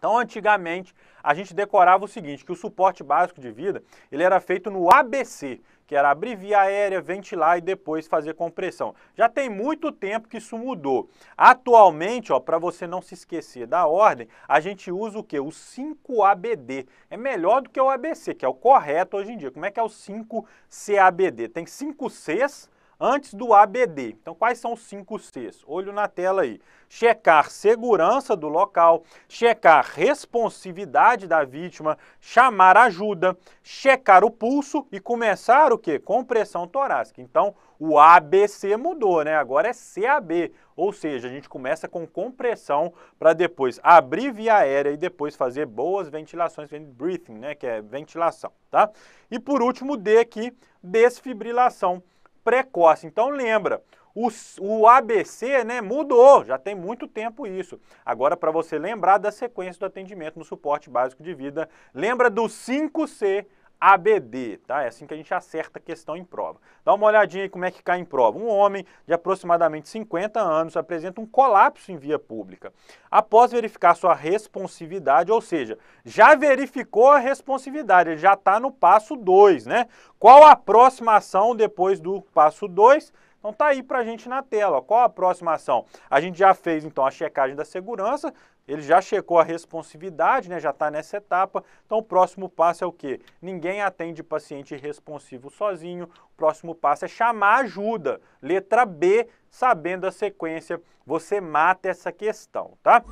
Então, antigamente, a gente decorava o seguinte, que o suporte básico de vida, ele era feito no ABC, que era abrir via aérea, ventilar e depois fazer compressão. Já tem muito tempo que isso mudou. Atualmente, ó, para você não se esquecer da ordem, a gente usa o que? O 5ABD. É melhor do que o ABC, que é o correto hoje em dia. Como é que é o 5CABD? Tem 5 Cs, antes do ABD. Então, quais são os cinco Cs? Olho na tela aí. Checar segurança do local, checar responsividade da vítima, chamar ajuda, checar o pulso e começar o quê? Compressão torácica. Então, o ABC mudou, né? Agora é CAB, ou seja, a gente começa com compressão para depois abrir via aérea e depois fazer boas ventilações, breathing, né? Que é ventilação, tá? E por último, D aqui, desfibrilação precoce. Então lembra, o, o, ABC né, mudou, já tem muito tempo isso. Agora, para você lembrar da sequência do atendimento no suporte básico de vida, lembra do 5C ABD, tá? É assim que a gente acerta a questão em prova. Dá uma olhadinha aí como é que cai em prova. Um homem de aproximadamente 50 anos apresenta um colapso em via pública. Após verificar sua responsividade, ou seja, já verificou a responsividade, ele já está no passo 2, né? Qual a próxima ação depois do passo 2? Então tá aí para a gente na tela, ó, qual a próxima ação? A gente já fez então a checagem da segurança, ele já checou a responsividade, né, já está nessa etapa, então o próximo passo é o quê? Ninguém atende paciente responsivo sozinho, o próximo passo é chamar ajuda. Letra B, sabendo a sequência, você mata essa questão, tá?